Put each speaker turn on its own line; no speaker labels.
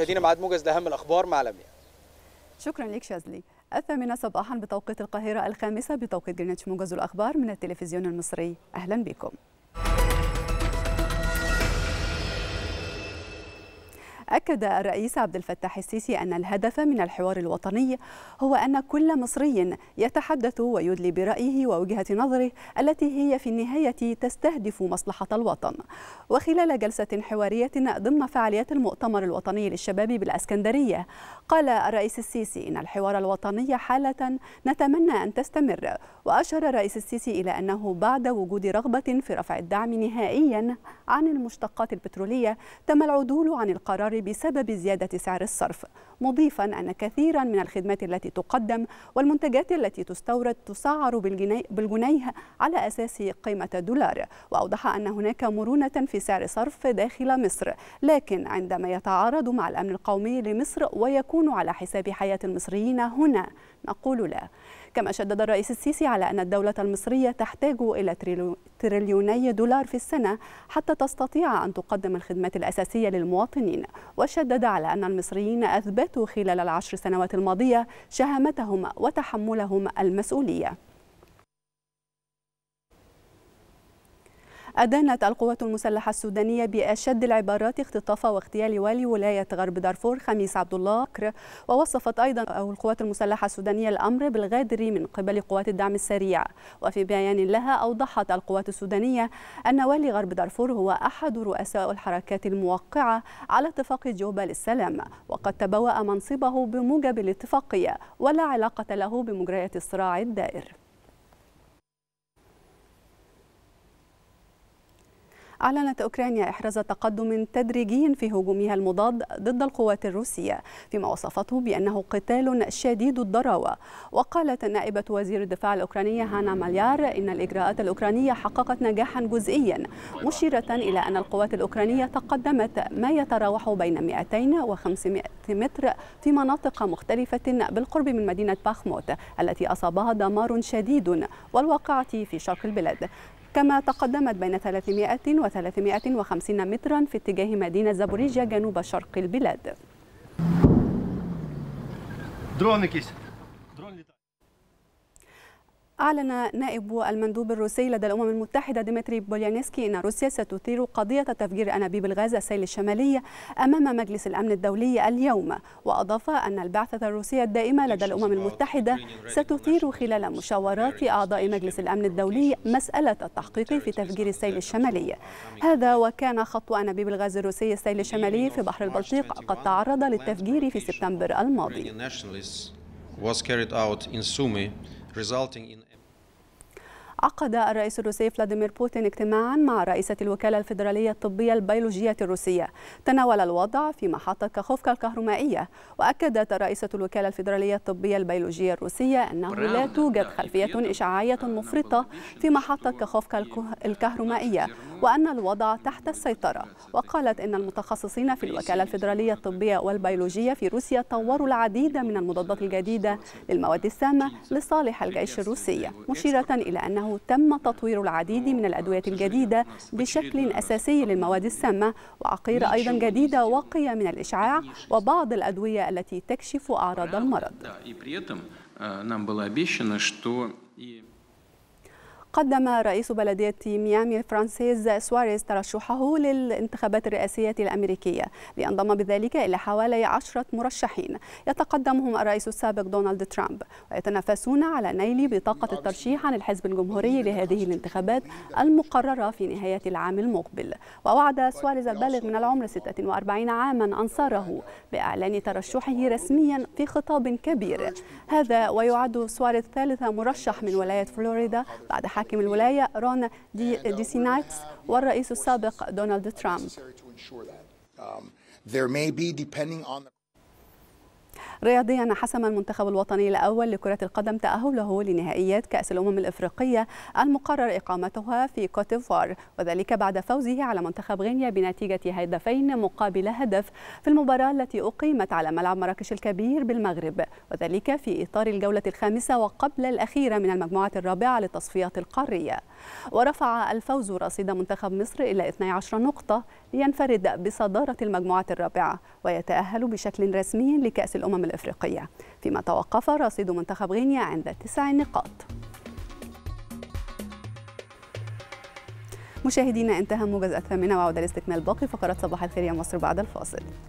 مشاهدينا معاد موجز لاهم الاخبار مع لميا شكرا لك شازلي الثامنة صباحا بتوقيت القاهرة الخامسة بتوقيت جرينتش موجز الأخبار من التلفزيون المصري أهلا بكم أكد الرئيس عبد الفتاح السيسي أن الهدف من الحوار الوطني هو أن كل مصري يتحدث ويدلي برأيه ووجهة نظره التي هي في النهاية تستهدف مصلحة الوطن وخلال جلسة حوارية ضمن فعاليات المؤتمر الوطني للشباب بالأسكندرية قال الرئيس السيسي إن الحوار الوطني حالة نتمنى أن تستمر وأشار الرئيس السيسي إلى أنه بعد وجود رغبة في رفع الدعم نهائيا عن المشتقات البترولية تم العدول عن القرار بسبب زيادة سعر الصرف مضيفا أن كثيرا من الخدمات التي تقدم والمنتجات التي تستورد تسعر بالجنيه على أساس قيمة الدولار وأوضح أن هناك مرونة في سعر صرف داخل مصر لكن عندما يتعارض مع الأمن القومي لمصر ويكون على حساب حياة المصريين هنا نقول لا كما شدد الرئيس السيسي على أن الدولة المصرية تحتاج إلى تريليوني دولار في السنة حتى تستطيع أن تقدم الخدمات الأساسية للمواطنين وشدد على أن المصريين أثبتوا خلال العشر سنوات الماضية شهامتهم وتحملهم المسؤولية أدانت القوات المسلحة السودانية بأشد العبارات اختطاف واغتيال والي ولاية غرب دارفور خميس عبد الله كر ووصفت أيضا القوات المسلحة السودانية الأمر بالغادر من قبل قوات الدعم السريع وفي بيان لها أوضحت القوات السودانية أن والي غرب دارفور هو أحد رؤساء الحركات الموقعة على اتفاق جوبا للسلام وقد تبوأ منصبه بموجب الاتفاقية ولا علاقة له بمجريات الصراع الدائر أعلنت أوكرانيا إحراز تقدم تدريجي في هجومها المضاد ضد القوات الروسية فيما وصفته بأنه قتال شديد الضراوة وقالت نائبة وزير الدفاع الأوكرانية هانا ماليار إن الإجراءات الأوكرانية حققت نجاحا جزئيا مشيرة إلى أن القوات الأوكرانية تقدمت ما يتراوح بين 200 و 500 متر في مناطق مختلفة بالقرب من مدينة باخموت التي أصابها دمار شديد والواقعة في شرق البلاد كما تقدمت بين 300 و 350 مترا في اتجاه مدينة زابوريجيا جنوب شرق البلاد. درونك أعلن نائب المندوب الروسي لدى الأمم المتحدة ديمتري بوليانسكي أن روسيا ستثير قضية تفجير أنابيب الغاز السيل الشمالية أمام مجلس الأمن الدولي اليوم وأضاف أن البعثة الروسية الدائمة لدى الأمم المتحدة ستثير خلال مشاورات أعضاء مجلس الأمن الدولي مسألة التحقيق في تفجير السيل الشمالي هذا وكان خط أنابيب الغاز الروسي السيل الشمالي في بحر البلطيق قد تعرض للتفجير في سبتمبر الماضي was carried out in Sumy, resulting in عقد الرئيس الروسي فلاديمير بوتين اجتماعا مع رئيسة الوكالة الفيدرالية الطبية البيولوجية الروسية تناول الوضع في محطة كاخوفكا الكهرومائية وأكدت رئيسة الوكالة الفيدرالية الطبية البيولوجية الروسية أنه لا توجد خلفية إشعاعية مفرطة في محطة كاخوفكا الكهرومائية وأن الوضع تحت السيطرة وقالت أن المتخصصين في الوكالة الفيدرالية الطبية والبيولوجية في روسيا طوروا العديد من المضادات الجديدة للمواد السامة لصالح الجيش الروسي مشيرة إلى أنه تم تطوير العديد من الأدوية الجديدة بشكل أساسي للمواد السامة وعقير أيضا جديدة وقية من الإشعاع وبعض الأدوية التي تكشف أعراض المرض. قدم رئيس بلدية ميامي فرانسيس سواريز ترشحه للانتخابات الرئاسية الأمريكية لينضم بذلك إلى حوالي عشرة مرشحين يتقدمهم الرئيس السابق دونالد ترامب ويتنافسون على نيل بطاقة الترشيح عن الحزب الجمهوري لهذه الانتخابات المقررة في نهاية العام المقبل ووعد سواريز البالغ من العمر 46 عاما أنصاره بإعلان ترشحه رسميا في خطاب كبير هذا ويعد سواريز ثالث مرشح من ولاية فلوريدا بعد حاكم الولاية رون دي, uh, دي سينايتس والرئيس السابق دونالد ترامب. رياضيا حسم المنتخب الوطني الأول لكرة القدم تأهله لنهائيات كأس الأمم الإفريقية المقرر إقامتها في كوتيفوار وذلك بعد فوزه على منتخب غينيا بنتيجة هدفين مقابل هدف في المباراة التي أقيمت على ملعب مراكش الكبير بالمغرب وذلك في إطار الجولة الخامسة وقبل الأخيرة من المجموعة الرابعة للتصفيات القارية ورفع الفوز رصيد منتخب مصر إلى 12 نقطة لينفرد بصدارة المجموعة الرابعة ويتأهل بشكل رسمي لكأس الأمم الإفريقية فيما توقف رصيد منتخب غينيا عند تسع نقاط مشاهدينا انتهى موجز الثامنة وعودة لاستكمال باقي فقرات صباح الخير يا مصر بعد الفاصل